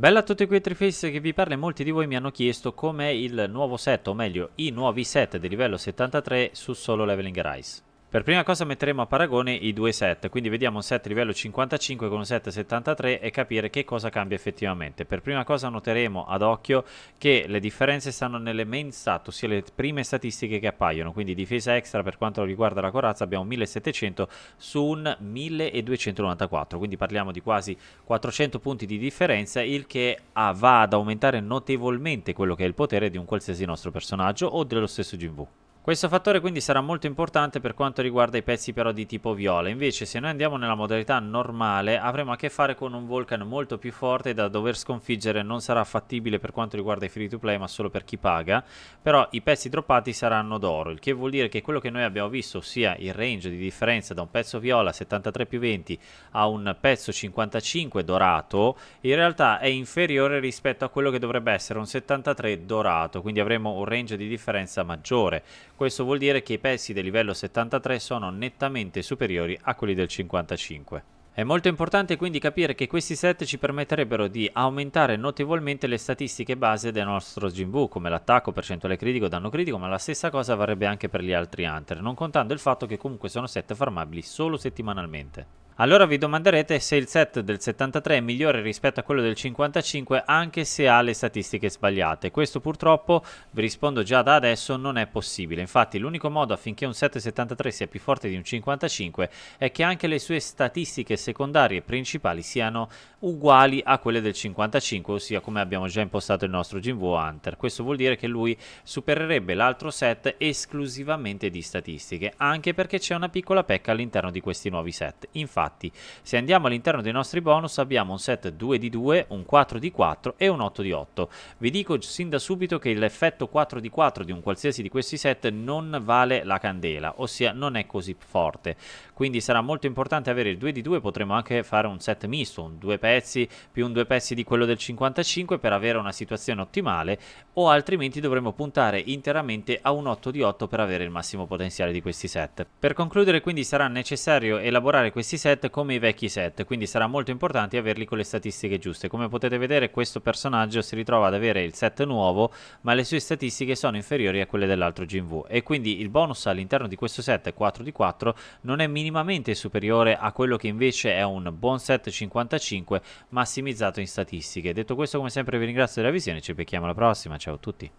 Bella a tutti quei Triface che vi parla e molti di voi mi hanno chiesto com'è il nuovo set, o meglio i nuovi set di livello 73 su solo Leveling Rise. Per prima cosa metteremo a paragone i due set, quindi vediamo un set livello 55 con un set 73 e capire che cosa cambia effettivamente. Per prima cosa noteremo ad occhio che le differenze stanno nelle main stat, ossia le prime statistiche che appaiono, quindi difesa extra per quanto riguarda la corazza abbiamo 1700 su un 1294, quindi parliamo di quasi 400 punti di differenza, il che va ad aumentare notevolmente quello che è il potere di un qualsiasi nostro personaggio o dello stesso GV. Questo fattore quindi sarà molto importante per quanto riguarda i pezzi però di tipo viola, invece se noi andiamo nella modalità normale avremo a che fare con un Vulcan molto più forte da dover sconfiggere, non sarà fattibile per quanto riguarda i free to play ma solo per chi paga, però i pezzi droppati saranno d'oro, il che vuol dire che quello che noi abbiamo visto, ossia il range di differenza da un pezzo viola 73 più 20 a un pezzo 55 dorato, in realtà è inferiore rispetto a quello che dovrebbe essere un 73 dorato, quindi avremo un range di differenza maggiore questo vuol dire che i pezzi del livello 73 sono nettamente superiori a quelli del 55. È molto importante quindi capire che questi set ci permetterebbero di aumentare notevolmente le statistiche base del nostro Jimbu, come l'attacco, percentuale critico, danno critico, ma la stessa cosa varrebbe anche per gli altri Hunter, non contando il fatto che comunque sono set farmabili solo settimanalmente. Allora vi domanderete se il set del 73 è migliore rispetto a quello del 55 anche se ha le statistiche sbagliate. Questo purtroppo, vi rispondo già da adesso, non è possibile. Infatti l'unico modo affinché un set 73 sia più forte di un 55 è che anche le sue statistiche secondarie principali siano uguali a quelle del 55, ossia come abbiamo già impostato il nostro Jimbo Hunter. Questo vuol dire che lui supererebbe l'altro set esclusivamente di statistiche, anche perché c'è una piccola pecca all'interno di questi nuovi set. Infatti fatti. Se andiamo all'interno dei nostri bonus abbiamo un set 2 di 2, un 4 di 4 e un 8 di 8. Vi dico sin da subito che l'effetto 4 di 4 di un qualsiasi di questi set non vale la candela, ossia non è così forte. Quindi sarà molto importante avere il 2 di 2, potremmo anche fare un set misto, un due pezzi più un due pezzi di quello del 55 per avere una situazione ottimale o altrimenti dovremo puntare interamente a un 8 di 8 per avere il massimo potenziale di questi set. Per concludere quindi sarà necessario elaborare questi set set come i vecchi set, quindi sarà molto importante averli con le statistiche giuste. Come potete vedere questo personaggio si ritrova ad avere il set nuovo, ma le sue statistiche sono inferiori a quelle dell'altro GMV e quindi il bonus all'interno di questo set 4 di 4 non è minimamente superiore a quello che invece è un buon set 55 massimizzato in statistiche. Detto questo come sempre vi ringrazio della visione, ci becchiamo alla prossima, ciao a tutti.